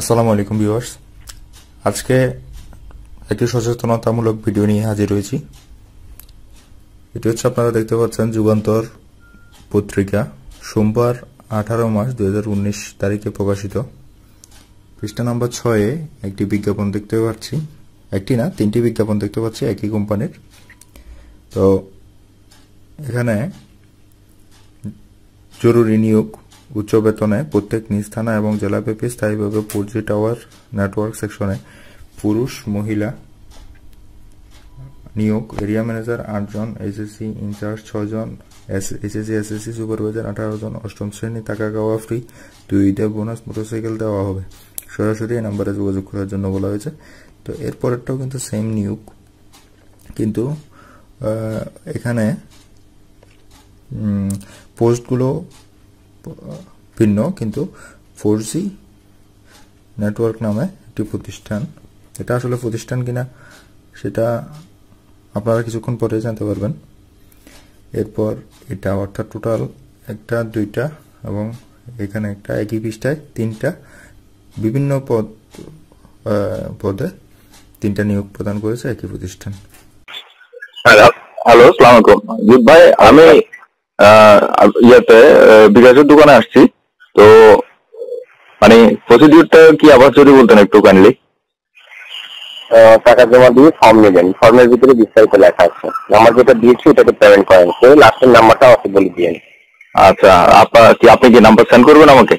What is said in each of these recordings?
আসসালামু আলাইকুম ভিউয়ার্স আজকে একটি সচেতনতামূলক ভিডিও নিয়ে হাজির হয়েছি এটি হচ্ছে আপনারা দেখতে পাচ্ছেন যুগান্তর পত্রিকা সোমবার আঠারো মার্চ দু তারিখে প্রকাশিত পৃষ্ঠা নম্বর ছয়ে একটি বিজ্ঞাপন দেখতে পাচ্ছি একটি না তিনটি বিজ্ঞাপন দেখতে পাচ্ছি একই কোম্পানির তো এখানে জরুরি নিয়োগ উচ্চ বেতনে প্রত্যেক নিজ থানা এবং জেলাব্যাপী স্থায়ীভাবে ফোর জি টাওয়ার নেটওয়ার্ক সেকশনে পুরুষ মহিলা নিয়োগ এরিয়া ম্যানেজার আটজন এসএসসি ইনচার্জ ছজন এসএসসি এসএসসি সুপারভাইজার আঠারো জন অষ্টম শ্রেণী টাকা গাওয়া ফ্রি দুই দেব বোনাস মোটরসাইকেল দেওয়া হবে সরাসরি এই নাম্বারে যোগাযোগ করার জন্য বলা হয়েছে তো এরপরেরটাও কিন্তু সেম নিয়োগ কিন্তু এখানে পোস্টগুলো ভিন্ন কিন্তু ফোর জি নেটওয়ার্ক নামে একটি প্রতিষ্ঠান এটা আসলে প্রতিষ্ঠান কিনা সেটা আপনারা কিছুক্ষণ পরে জানতে পারবেন এরপর এটা অর্থাৎ টোটাল একটা দুইটা এবং এখানে একটা একই পৃষ্ঠায় তিনটা বিভিন্ন পদ পদে তিনটা নিয়োগ প্রদান করেছে একই প্রতিষ্ঠান হ্যালো সালাম আলাইকুম ভাই আমি ইয়াতে বিকাশের দোকানে আসছি তো মানে প্রসিডিউরটা কি আবার যদি বলতেন একটু কাইন্ডলি টাকা জমা দিয়ে ফর্ম নেবেন ফর্মের ভিতরে বিস্তারিত লেখা আছে নাম্বার যেটা দিয়েছি ওটাকে পেমেন্ট করেন তো লাস্টের নাম্বারটা আমাকে বলে দিয়েন আচ্ছা আপনার কি আপনি কি নাম্বার সেন্ড করবেন আমাকে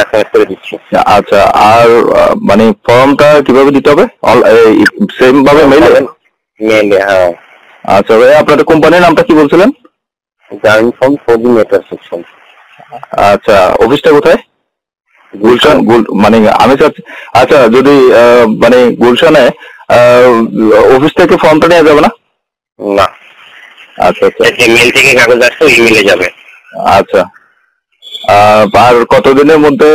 এসএমএস করে দিচ্ছি আচ্ছা আর মানে ফর্মটা কিভাবে দিতে হবে সেম ভাবে মেইলে মেইলে হ্যাঁ আচ্ছা ভাই আপনাদের কোম্পানির নামটা কি বলছিলেন জার্ন ফ্রম ফোজি নেটওয়ার্ক সেকশন আচ্ছা অফিসটা কোথায় গুলশান মানে আমি চাচ্ছি আচ্ছা যদি মানে গুলশানে অফিস থেকে ফর্মটা নেওয়া যাবে না না আচ্ছা আচ্ছা মেল থেকে কাগজ আসছে ইমেলে যাবে আচ্ছা আর কতদিনের মধ্যে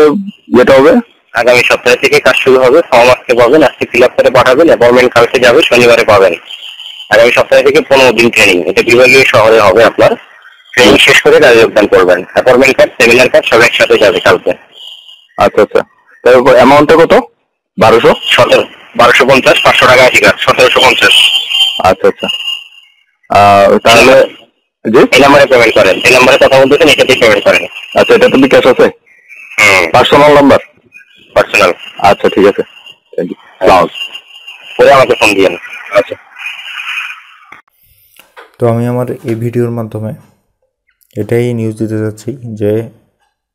যেটা হবে আগামী সপ্তাহ থেকে কাজ শুরু হবে ফর্ম আজকে পাবেন আজকে ফিল আপ করে পাঠাবেন অ্যাপয়েন্টমেন্ট কালকে যাবে শনিবারে পাবেন আগামী সপ্তাহ থেকে পনেরো দিন ট্রেনিং এটা বিভাগীয় শহরে হবে আপনার ট্রেনিং শেষ করে তারা যোগদান করবেন অ্যাপয়েন্টমেন্ট কার্ড সেমিনার কার্ড সব একসাথে যাবে কালকে আচ্ছা আচ্ছা তারপর অ্যামাউন্টটা কত বারোশো সতেরো বারোশো পঞ্চাশ পাঁচশো টাকা আছে কাজ সতেরোশো পঞ্চাশ আচ্ছা আচ্ছা তাহলে জি এই নাম্বারে পেমেন্ট করেন এই নাম্বারে কথা বলতেছেন এটাতেই পেমেন্ট করেন আচ্ছা এটা তো বিকাশ আছে পার্সোনাল নাম্বার পার্সোনাল আচ্ছা ঠিক আছে থ্যাংক ইউ পরে আমাকে ফোন দিয়েন আচ্ছা তো আমি আমার এই ভিডিওর মাধ্যমে এটাই নিউজ দিতে চাচ্ছি যে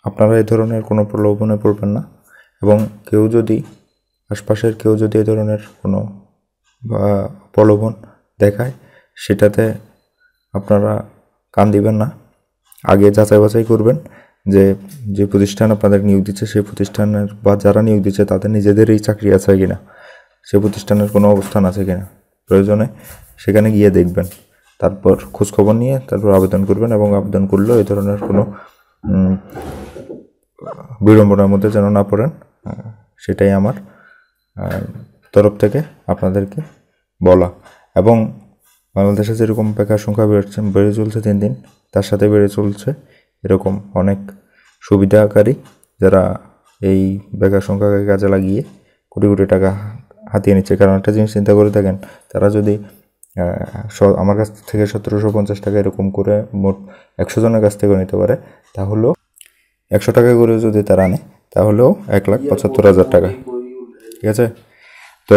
আপনারা এই ধরনের কোনো প্রলোভনে পড়বেন না এবং কেউ যদি আশপাশের কেউ যদি এ ধরনের কোনো প্রলোভন দেখায় সেটাতে আপনারা কান দিবেন না আগে যাচাই বাছাই করবেন যে যে প্রতিষ্ঠান আপনাদের নিয়োগ দিচ্ছে সেই প্রতিষ্ঠানের বা যারা নিয়োগ দিচ্ছে তাদের নিজেদেরই চাকরি আছে কিনা সে প্রতিষ্ঠানের কোনো অবস্থান আছে কিনা প্রয়োজনে সেখানে গিয়ে দেখবেন তারপর খোঁজখবর নিয়ে তারপর আবেদন করবেন এবং আবেদন করলেও এই ধরনের কোনো বিড়ম্বনার মধ্যে যেন না পড়েন সেটাই আমার তরফ থেকে আপনাদেরকে বলা এবং বাংলাদেশে যেরকম বেকার সংখ্যা বেড়েছে বেড়ে চলছে দিন দিন তার সাথে বেড়ে চলছে এরকম অনেক সুবিধাকারী যারা এই বেকার সংখ্যাকে কাজে লাগিয়ে কোটি কোটি টাকা হাতিয়ে নিচ্ছে কারণ একটা জিনিস চিন্তা করে থাকেন তারা যদি আমার কাছ থেকে সতেরোশো পঞ্চাশ টাকা এরকম করে মোট একশো জনের কাছ থেকে নিতে পারে তাহলেও একশো টাকা করে যদি তারা আনে তাহলেও এক লাখ পঁচাত্তর হাজার টাকা ঠিক আছে তো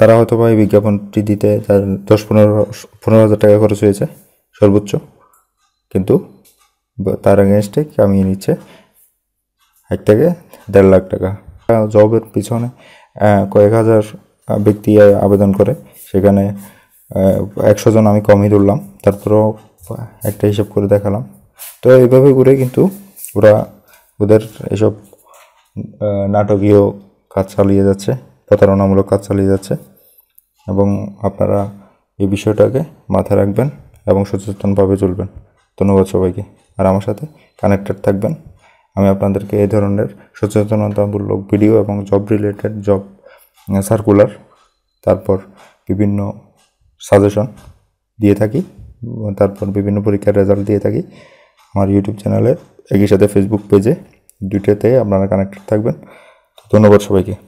তারা হয়তো বা এই বিজ্ঞাপনটি দিতে তার দশ পনেরো পনেরো হাজার টাকা খরচ হয়েছে সর্বোচ্চ কিন্তু তার এগেনস্টে কামিয়ে নিচ্ছে এক থেকে দেড় লাখ টাকা জবের পিছনে কয়েক হাজার ব্যক্তি আবেদন করে সেখানে একশো জন আমি কমই ধরলাম তারপরেও একটা হিসাব করে দেখালাম তো এইভাবে করে কিন্তু ওরা ওদের এসব নাটকীয় কাজ চালিয়ে যাচ্ছে প্রতারণামূলক কাজ চালিয়ে যাচ্ছে এবং আপনারা এই বিষয়টাকে মাথায় রাখবেন এবং সচেতনভাবে চলবেন ধন্যবাদ সবাইকে আর আমার সাথে কানেক্টেড থাকবেন আমি আপনাদেরকে এই ধরনের সচেতনতামূলক ভিডিও এবং জব রিলেটেড জব সার্কুলার তারপর বিভিন্ন সাজেশন দিয়ে থাকি তারপর বিভিন্ন পরীক্ষার রেজাল্ট দিয়ে থাকি আমার ইউটিউব চ্যানেলে একই সাথে ফেসবুক পেজে দুইটাতে আপনারা কানেক্টেড থাকবেন ধন্যবাদ সবাইকে